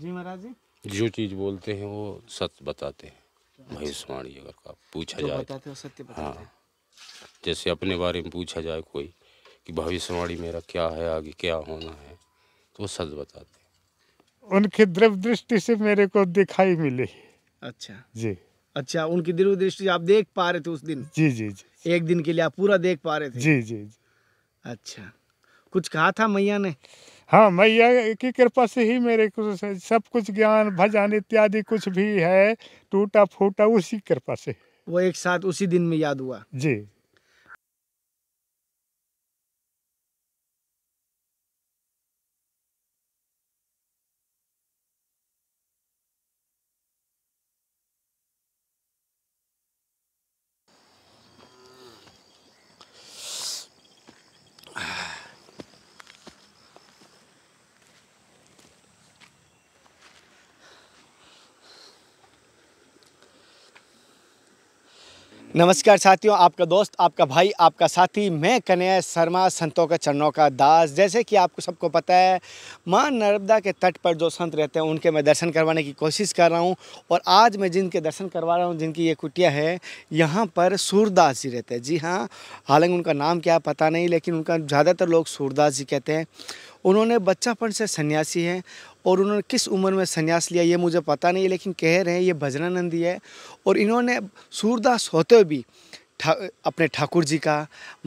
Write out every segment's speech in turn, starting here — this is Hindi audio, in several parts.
जी महाराज जी जो चीज बोलते हैं वो सत्य बताते हाँ। हैं भविष्यवाणी अगर का पूछा जाए बताते हैं सत्य बताते हाँ जैसे अपने बारे में पूछा जाए कोई कि भविष्यवाणी मेरा क्या है आगे क्या होना है तो वो सच बताते हैं उनकी द्रव दृष्टि से मेरे को दिखाई मिली अच्छा जी अच्छा उनकी द्रव दृष्टि आप देख पा रहे थे उस दिन जी जी जी एक दिन के लिए आप पूरा देख पा रहे थे जी जी, जी। अच्छा कुछ कहा था मैया ने हाँ मैया की कृपा से ही मेरे को सब कुछ ज्ञान भजन इत्यादि कुछ भी है टूटा फूटा उसी कृपा से वो एक साथ उसी दिन में याद हुआ जी नमस्कार साथियों आपका दोस्त आपका भाई आपका साथी मैं कन्या शर्मा संतों के चरणों का दास जैसे कि आपको सबको पता है माँ नर्मदा के तट पर जो संत रहते हैं उनके मैं दर्शन करवाने की कोशिश कर रहा हूँ और आज मैं जिनके दर्शन करवा रहा हूँ जिनकी ये कुटिया है यहाँ पर सूरदास जी रहते हैं जी हाँ हालांकि उनका नाम क्या पता नहीं लेकिन उनका ज़्यादातर लोग सूरदास जी कहते हैं उन्होंने बच्चापन से सन्यासी हैं और उन्होंने किस उम्र में संन्यास लिया ये मुझे पता नहीं लेकिन कह रहे हैं ये भजनानंदी है और इन्होंने सूरदास होते हुए भी था, अपने ठाकुर जी का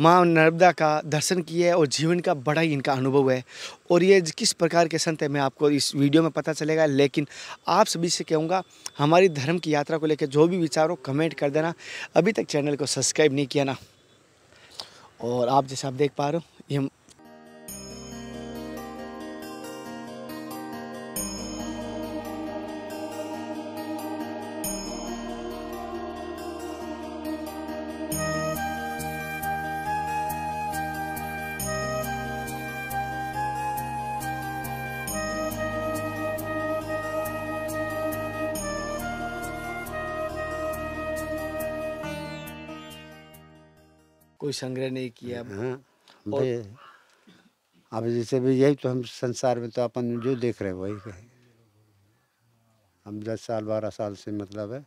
माँ नर्मदा का दर्शन किया है और जीवन का बड़ा ही इनका अनुभव है और ये किस प्रकार के संत है मैं आपको इस वीडियो में पता चलेगा लेकिन आप सभी से कहूँगा हमारी धर्म की यात्रा को लेकर जो भी विचार हो कमेंट कर देना अभी तक चैनल को सब्सक्राइब नहीं किया ना और आप जैसे आप देख पा रहे हो ये कोई संग्रह नहीं किया हाँ, और अब जैसे भी यही तो हम संसार में तो अपन जो देख रहे हैं वही कहें हम दस साल बारह साल से मतलब है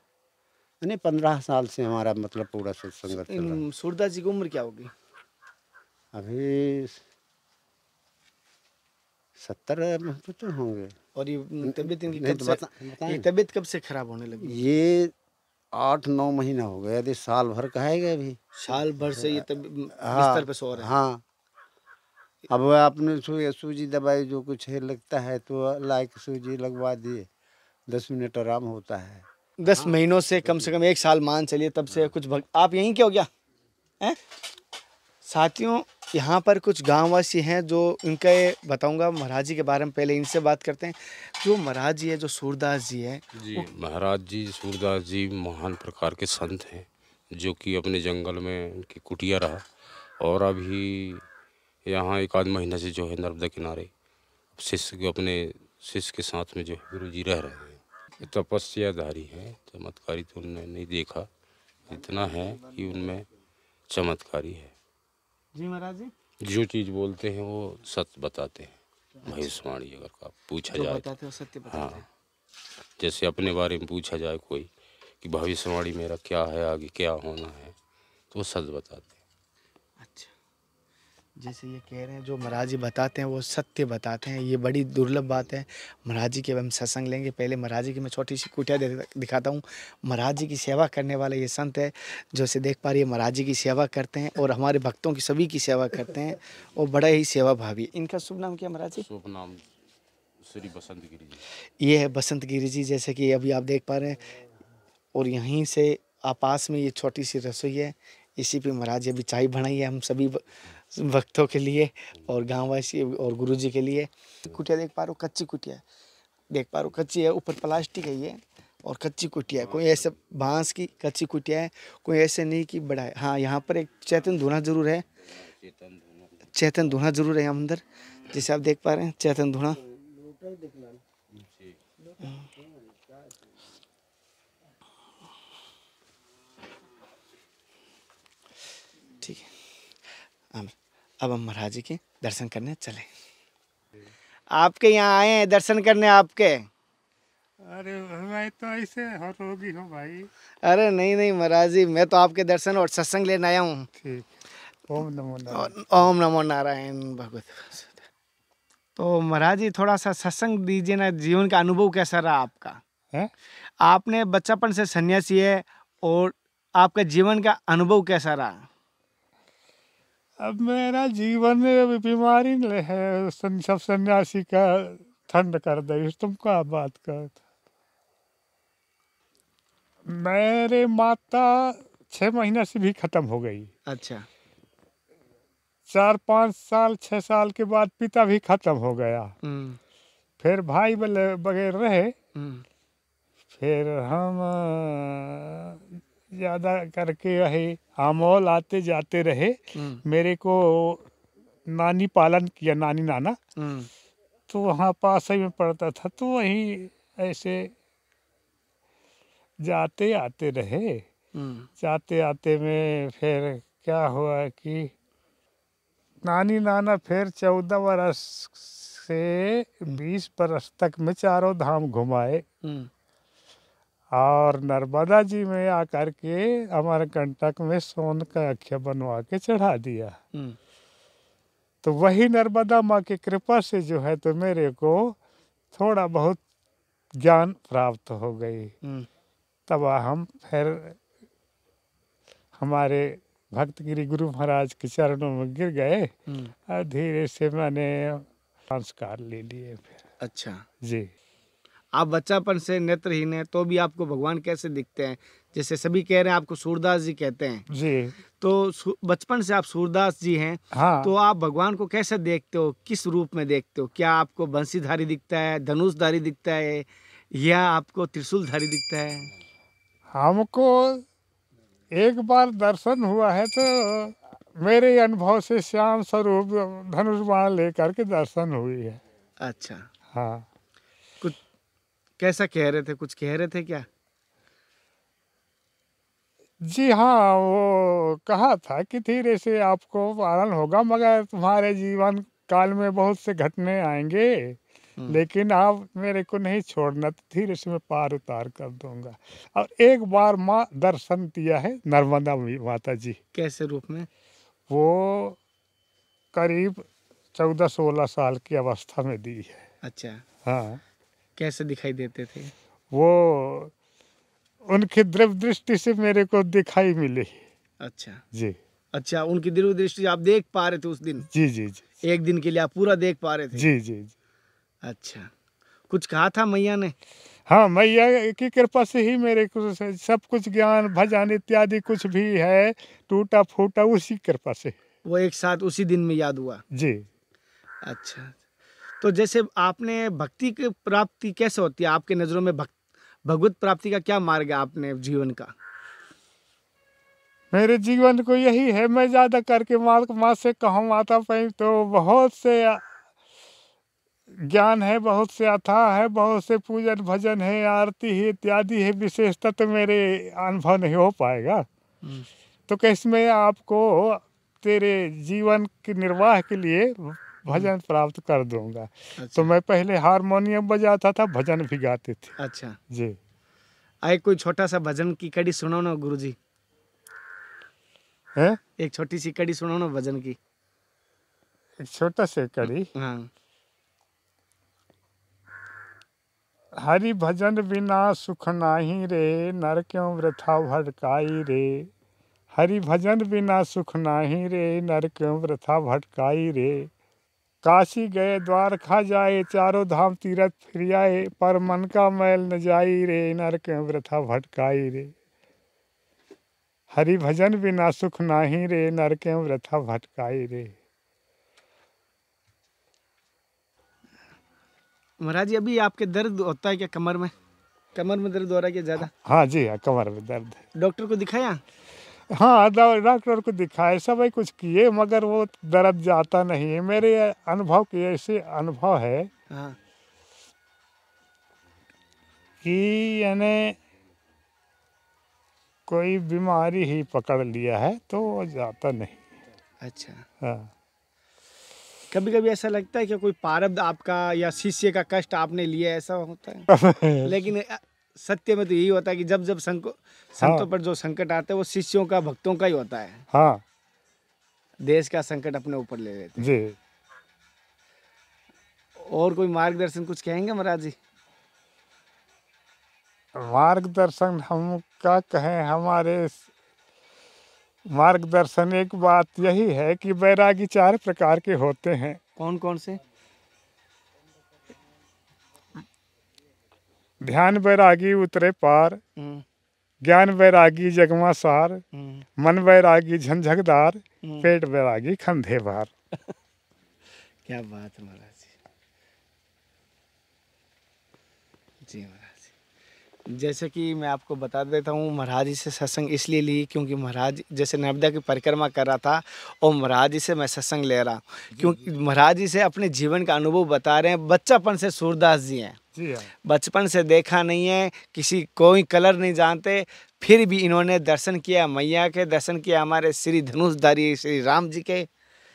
नहीं पंद्रह साल से हमारा मतलब पूरा सत्संग सूरदास जी की उम्र क्या होगी अभी सत्तर तो होंगे और ये तबीयत इनकी कब तो से ये तबीयत कब से खराब होने लगी ये आठ नौ महीना हो गया यदि साल भर का है अभी साल भर से ये तब हाँ, बिस्तर पे सो रहे हैं हाँ अब आपने सूजी दवाई जो कुछ है लगता है तो लाइक सूजी लगवा दिए दस मिनट आराम होता है दस हाँ। महीनों से कम से कम एक साल मान चलिए तब से हाँ। कुछ भग... आप यहीं क्या हो गया हैं साथियों यहाँ पर कुछ गांववासी हैं जो इनका बताऊंगा महाराज जी के बारे में पहले इनसे बात करते हैं जो महाराज जी है जो सूरदास जी है जी महाराज जी सूरदास जी महान प्रकार के संत हैं जो कि अपने जंगल में उनकी कुटिया रहा और अभी यहाँ एक आध महीना से जो है नर्मदा किनारे शिष्य के अपने शिष्य के साथ में जो है गुरु जी रह रहे हैं तपस्याधारी हैं चमत्कारी तो उनने नहीं देखा इतना है कि उनमें चमत्कारी है जी महाराज जी जो चीज़ बोलते हैं वो सत्य बताते हैं भविष्यवाणी अगर का पूछा जाए तो। बताते सत्य बताते हाँ जैसे अपने बारे में पूछा जाए कोई कि भविष्यवाणी मेरा क्या है आगे क्या होना है तो वो सच बताते जैसे ये कह रहे हैं जो महाराज जी बताते हैं वो सत्य बताते हैं ये बड़ी दुर्लभ बात है महाराज जी के हम सत्संग लेंगे पहले महाराज जी की मैं छोटी सी कुटिया दिखाता हूँ महाराज जी की सेवा करने वाला ये संत है जो से देख पा रही है महाराज जी की सेवा करते हैं और हमारे भक्तों की सभी की सेवा करते हैं और बड़ा ही सेवा भावी इनका शुभ नाम क्या महाराज जी शुभ नाम श्री बसंत गिरी जी ये है बसंत गिरी जी जैसे कि अभी आप देख पा रहे हैं और यहीं से आप में ये छोटी सी रसोई है इसी पे महाराज ये बिचाई बनाई है हम सभी भक्तों के लिए और गाँव वासी और गुरु जी के लिए कुटिया देख पा रहे हो कच्ची कुटिया देख पा रहे हो कच्ची है ऊपर प्लास्टिक है ये और कच्ची कुटिया है कोई ऐसे बांस की कच्ची कुटिया है कोई ऐसे नहीं कि बड़ा है हाँ यहाँ पर एक चैतन धुना जरूर है चैतन धुना जरूर है यहाँ अंदर जैसे आप देख पा रहे हैं चैतन धुना अब हम महाराज जी के दर्शन करने चले आपके यहाँ आए हैं दर्शन करने आपके अरे मैं तो ऐसे हर रोगी हूँ भाई अरे नहीं नहीं महाराज जी मैं तो आपके दर्शन और सत्संग लेने आया हूँ ओम नमो नारायण ओम नमो नारायण भगवत तो महाराज जी थोड़ा सा सत्संग दीजिए ना जीवन का अनुभव कैसा रहा आपका है आपने बच्चापन से सन्यासी है और आपका जीवन का अनुभव कैसा रहा अब मेरा जीवन बीमारी है सब सन्यासी का ठंड कर दई तुम क्या बात कर मेरे माता छ महीने से भी ख़त्म हो गई अच्छा चार पांच साल छः साल के बाद पिता भी ख़त्म हो गया हम्म। फिर भाई बगैर रहे हम्म। फिर हम ज़्यादा करके रहे आमोल आते जाते रहे हम्म। मेरे को नानी पालन किया नानी नाना हम्म। तो वहाँ पास ही में पड़ता था तो वहीं ऐसे जाते आते रहे हम्म। जाते आते में फिर क्या हुआ कि नानी नाना फिर चौदह बरस से बीस बरस तक में चारों धाम घुमाए और नर्मदा जी में आकर के हमारे कंटक में सोन का अक्ष बनवा के चढ़ा दिया हम्म। तो वही नर्मदा माँ की कृपा से जो है तो मेरे को थोड़ा बहुत ज्ञान प्राप्त हो गई हम्म। तब हम फिर हमारे भक्तगिरी गुरु महाराज के चरणों में गिर गए हम्म। और धीरे से मैंने संस्कार ले लिए फिर अच्छा जी आप बच्चापन से नेत्रहीन है तो भी आपको भगवान कैसे दिखते हैं जैसे सभी कह रहे हैं आपको सूरदास जी कहते हैं जी तो बचपन से आप सूरदास जी हैं हाँ। तो आप भगवान को कैसे देखते हो किस रूप में देखते हो क्या आपको बंसीधारी दिखता है धनुषधारी दिखता है या आपको त्रिशूलधारी दिखता है हमको एक बार दर्शन हुआ है तो मेरे अनुभव से श्याम स्वरूप धनुष लेकर के दर्शन हुई है अच्छा हाँ कैसा कह रहे थे कुछ कह रहे थे क्या जी हाँ वो कहा था कि धीरे से आपको पालन होगा मगर तुम्हारे जीवन काल में बहुत से घटने आएंगे हम्म। लेकिन आप मेरे को नहीं छोड़ना तो धीरे से मैं पार उतार कर दूंगा और एक बार माँ दर्शन दिया है नर्मदा माता जी कैसे रूप में वो करीब चौदह सोलह साल की अवस्था में दी है अच्छा हाँ कैसे दिखाई देते थे वो उनकी द्रव दृष्टि से मेरे को दिखाई मिली अच्छा जी अच्छा उनकी द्रव दृष्टि आप देख पा रहे थे उस दिन जी जी जी एक दिन के लिए आप पूरा देख पा रहे थे जी जी जी अच्छा कुछ कहा था मैया ने हाँ मैया की कृपा से ही मेरे को सब कुछ ज्ञान भजन इत्यादि कुछ भी है टूटा फूटा उसी कृपा से वो एक साथ उसी दिन में याद हुआ जी अच्छा तो जैसे आपने भक्ति की प्राप्ति कैसे होती है आपके नज़रों में भगवत प्राप्ति का क्या मार्ग है आपने जीवन का मेरे जीवन को यही है मैं ज़्यादा करके माल माँ से कहूँ माता पाई तो बहुत से ज्ञान है बहुत से अथा है बहुत से पूजन भजन है आरती है इत्यादि है विशेषता तो मेरे अनुभव नहीं हो पाएगा हम्म। तो कैसे मैं आपको तेरे जीवन के निर्वाह के लिए भजन प्राप्त कर दूंगा तो अच्छा। तो मैं पहले हारमोनियम बजाता था भजन भी गाते थे अच्छा जी आए कोई छोटा सा भजन की कड़ी सुनो ना गुरु जी है? एक छोटी सी कड़ी सुनो ना भजन की एक छोटा सा कड़ी हाँ हरि भजन बिना सुख नाही रे नर क्यों वृथा भटकाई रे हरि भजन बिना सुख नाही रे नर क्यों वृथा भटकाई रे काशी गए द्वारका जाए चारों धाम तीरथ फिर आए पर मन का मैल न जाई रे नरक व्रथा भटकाई रे हरि भजन बिना सुख नाही रे नरक व्रथा भटकाई रे महाराज जी अभी आपके दर्द होता है क्या कमर में कमर में दर्द हो रहा है क्या ज़्यादा हाँ जी हाँ कमर में दर्द है डॉक्टर को दिखाया हाँ डॉक्टर को दिखाए सब कुछ किए मगर वो दर्द जाता नहीं है मेरे अनुभव के ऐसे अनुभव है हाँ। कि यानी कोई बीमारी ही पकड़ लिया है तो वो जाता नहीं अच्छा हाँ कभी कभी ऐसा लगता है कि कोई पारब्ध आपका या शिष्य का कष्ट आपने लिया ऐसा होता है लेकिन सत्य में तो यही होता है कि जब जब संको संतों हाँ। पर जो संकट आते हैं वो शिष्यों का भक्तों का ही होता है हाँ देश का संकट अपने ऊपर ले लेते हैं जी और कोई मार्गदर्शन कुछ कहेंगे महाराज जी मार्गदर्शन हम क्या कहें हमारे मार्गदर्शन एक बात यही है कि बैरागी चार प्रकार के होते हैं कौन कौन से ध्यान बैरागी उतरे पार हम्म। ज्ञान बैरागी जगमा सार हम्म। मन बैरागी झंझकदार हम्म। पेट बैरागी खंधे भार क्या बात है महाराज जी जी महाराज जैसे कि मैं आपको बता देता हूँ महाराज जी से सत्संग इसलिए ली क्योंकि महाराज जैसे नर्मदा की परिक्रमा कर रहा था और महाराज जी से मैं सत्संग ले रहा क्योंकि महाराज जी से अपने जीवन का अनुभव बता रहे हैं बच्चापन से सूरदास जी हैं हाँ। बचपन से देखा नहीं है किसी कोई कलर नहीं जानते फिर भी इन्होंने दर्शन किया मैया के दर्शन किया हमारे श्री धनुषधारी श्री राम जी के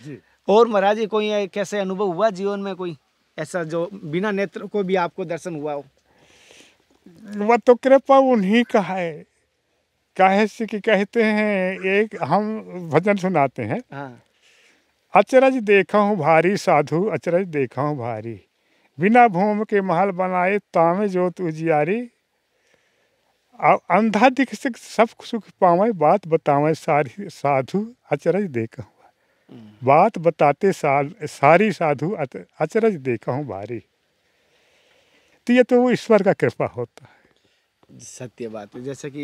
जी। और महाराज जी कोई कैसे अनुभव हुआ जीवन में कोई ऐसा जो बिना नेत्र को भी आपको दर्शन हुआ हो वह तो कृपा उन्हीं का है कहे से कि कहते हैं एक हम भजन सुनाते हैं हाँ। अचरज देखा हूँ भारी साधु अचरज देखा हूँ भारी बिना भूम के महल बनाए तामे जोत उजियारी अंधा दिख से सब सुख पावे बात बतावे सारी साधु अचरज देखा हम्म। बात बताते साल सारी साधु अचरज देखा हूँ भारी तो ये तो वो ईश्वर का कृपा होता है सत्य बात है जैसे कि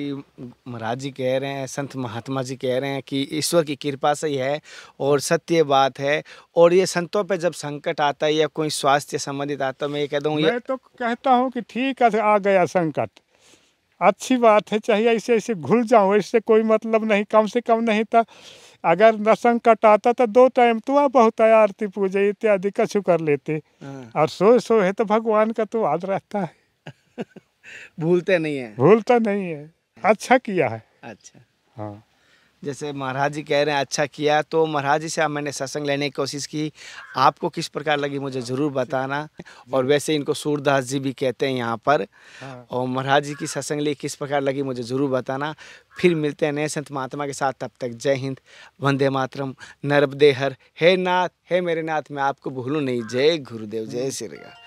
महाराज जी कह रहे हैं संत महात्मा जी कह रहे हैं कि ईश्वर की कृपा से ही है और सत्य बात है और ये संतों पे जब संकट आता है या कोई स्वास्थ्य संबंधित आता मैं ये कह दूँ मैं तो कहता हूँ कि ठीक है आ गया संकट अच्छी बात है चाहिए ऐसे ऐसे घुल जाऊँ इससे कोई मतलब नहीं कम से कम नहीं था अगर न संकट आता तो दो टाइम तो आप बहुत आरती पूजा इत्यादि कछु कर लेते हाँ। और सो सो है तो भगवान का तो आज रहता है भूलते नहीं है भूलता नहीं है अच्छा किया है अच्छा हाँ जैसे महाराज जी कह रहे हैं अच्छा किया तो महाराज जी से मैंने सत्संग लेने की कोशिश की आपको किस प्रकार लगी मुझे ज़रूर बताना और वैसे इनको सूरदास जी भी कहते हैं यहाँ पर हाँ। और महाराज जी की सत्संग ली किस प्रकार लगी मुझे ज़रूर बताना फिर मिलते हैं नए संत महात्मा के साथ तब तक जय हिंद वंदे मातरम नर्बदे हर हे नाथ हे मेरे नाथ मैं आपको भूलूँ नहीं जय गुरुदेव जय श्री